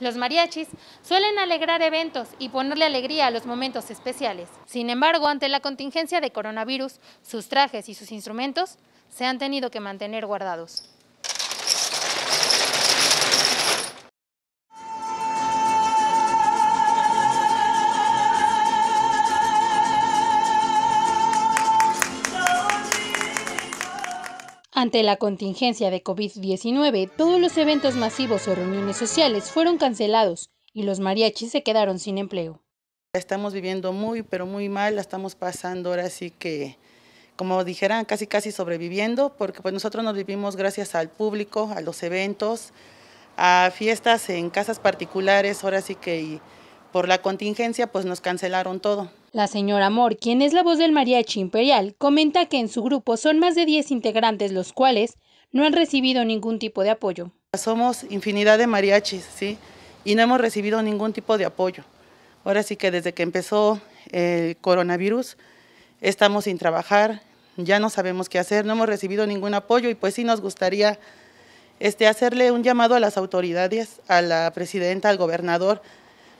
Los mariachis suelen alegrar eventos y ponerle alegría a los momentos especiales. Sin embargo, ante la contingencia de coronavirus, sus trajes y sus instrumentos se han tenido que mantener guardados. Ante la contingencia de COVID-19, todos los eventos masivos o reuniones sociales fueron cancelados y los mariachis se quedaron sin empleo. estamos viviendo muy, pero muy mal, la estamos pasando ahora sí que, como dijeran, casi casi sobreviviendo, porque pues nosotros nos vivimos gracias al público, a los eventos, a fiestas en casas particulares, ahora sí que... Y, por la contingencia pues nos cancelaron todo. La señora Amor, quien es la voz del mariachi imperial, comenta que en su grupo son más de 10 integrantes los cuales no han recibido ningún tipo de apoyo. Somos infinidad de mariachis, ¿sí? Y no hemos recibido ningún tipo de apoyo. Ahora sí que desde que empezó el coronavirus estamos sin trabajar, ya no sabemos qué hacer, no hemos recibido ningún apoyo y pues sí nos gustaría este, hacerle un llamado a las autoridades, a la presidenta, al gobernador,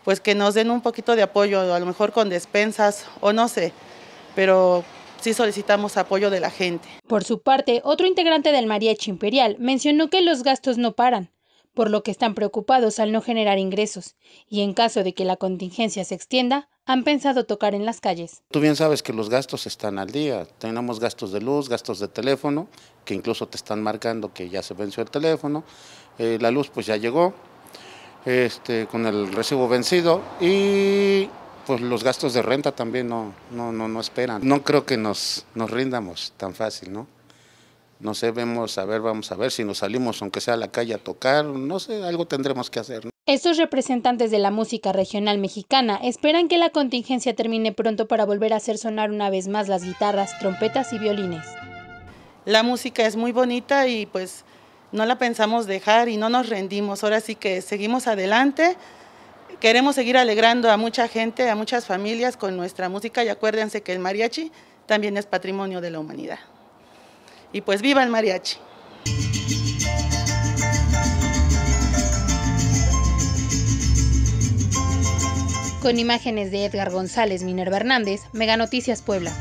pues que nos den un poquito de apoyo, a lo mejor con despensas o no sé, pero sí solicitamos apoyo de la gente. Por su parte, otro integrante del Mariachi Imperial mencionó que los gastos no paran, por lo que están preocupados al no generar ingresos, y en caso de que la contingencia se extienda, han pensado tocar en las calles. Tú bien sabes que los gastos están al día, tenemos gastos de luz, gastos de teléfono, que incluso te están marcando que ya se venció el teléfono, eh, la luz pues ya llegó, este, con el recibo vencido y pues los gastos de renta también no, no, no, esperan. No creo que nos, nos rindamos tan fácil, ¿no? No sé, vemos, a ver, vamos a ver si nos salimos, aunque sea a la calle a tocar, no sé, algo tendremos que hacer. Estos representantes de la música regional mexicana esperan que la contingencia termine pronto para volver a hacer sonar una vez más las guitarras, trompetas y violines. La música es muy bonita y pues no la pensamos dejar y no nos rendimos. Ahora sí que seguimos adelante. Queremos seguir alegrando a mucha gente, a muchas familias con nuestra música y acuérdense que el mariachi también es patrimonio de la humanidad. Y pues viva el mariachi. Con imágenes de Edgar González, Minerva Hernández, Mega Noticias Puebla.